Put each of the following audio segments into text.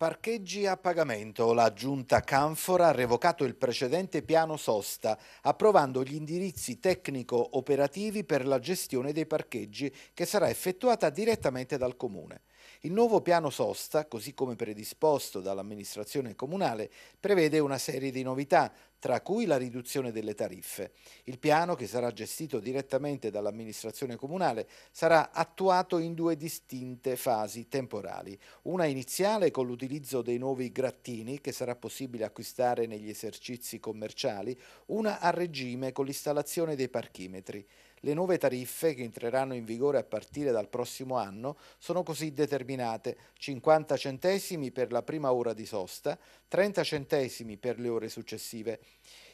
Parcheggi a pagamento. La giunta Canfora ha revocato il precedente piano sosta, approvando gli indirizzi tecnico-operativi per la gestione dei parcheggi che sarà effettuata direttamente dal comune. Il nuovo piano sosta, così come predisposto dall'amministrazione comunale, prevede una serie di novità, tra cui la riduzione delle tariffe. Il piano, che sarà gestito direttamente dall'amministrazione comunale, sarà attuato in due distinte fasi temporali, una iniziale con l'utilizzo l'utilizzo dei nuovi grattini che sarà possibile acquistare negli esercizi commerciali, una a regime con l'installazione dei parchimetri. Le nuove tariffe, che entreranno in vigore a partire dal prossimo anno, sono così determinate 50 centesimi per la prima ora di sosta, 30 centesimi per le ore successive.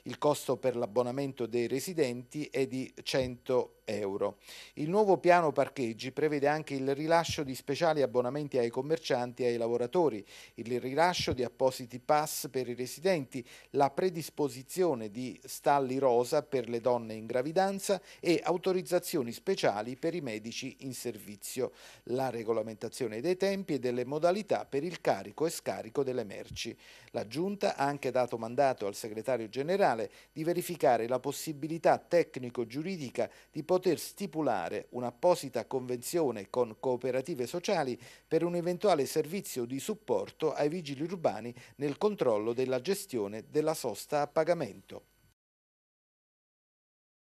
Il costo per l'abbonamento dei residenti è di 100 euro. Il nuovo piano parcheggi prevede anche il rilascio di speciali abbonamenti ai commercianti e ai lavoratori il rilascio di appositi pass per i residenti, la predisposizione di stalli rosa per le donne in gravidanza e autorizzazioni speciali per i medici in servizio, la regolamentazione dei tempi e delle modalità per il carico e scarico delle merci. La Giunta ha anche dato mandato al segretario generale di verificare la possibilità tecnico-giuridica di poter stipulare un'apposita convenzione con cooperative sociali per un eventuale servizio di supporto rapporto ai vigili urbani nel controllo della gestione della sosta a pagamento.